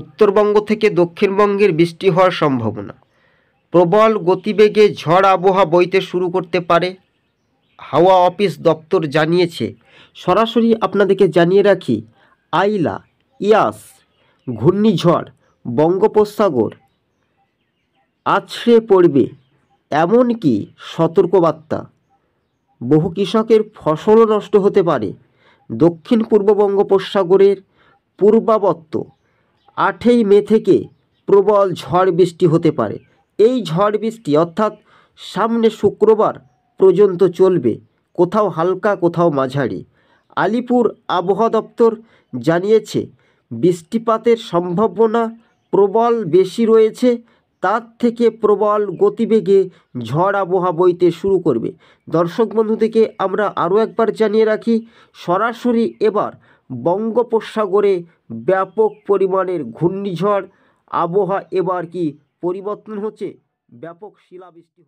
উত্তরবঙ্গ থেকে দক্ষিণবঙ্গের বৃষ্টি হওয়ার সম্ভাবনা প্রবল গতিবেগে ঝড় আবহাওয়া বইতে শুরু করতে পারে হাওয়া অফিস দপ্তর জানিয়েছে সরাসরি আপনাদেরকে জানিয়ে রাখি আইলা ইয়াস ঘূর্ণিঝড় বঙ্গোপসাগর আছড়ে পড়বে এমনকি সতর্কবার্তা বহু কৃষকের ফসলও নষ্ট হতে পারে দক্ষিণ পূর্ব বঙ্গোপসাগরের পূর্বাবর্ত আটই মে থেকে প্রবল ঝড় বৃষ্টি হতে পারে এই ঝড় বৃষ্টি অর্থাৎ সামনে শুক্রবার পর্যন্ত চলবে কোথাও হালকা কোথাও মাঝারি আলিপুর আবহাওয়া দপ্তর জানিয়েছে বৃষ্টিপাতের সম্ভাবনা প্রবল বেশি রয়েছে তার থেকে প্রবল গতিবেগে ঝড় আবহাওয়া বইতে শুরু করবে দর্শক বন্ধু থেকে আমরা আরও একবার জানিয়ে রাখি সরাসরি এবার বঙ্গোপসাগরে ব্যাপক পরিমাণের ঘূর্ণিঝড় আবহাওয়া এবার কি পরিবর্তন হচ্ছে ব্যাপক শিলাবৃষ্টি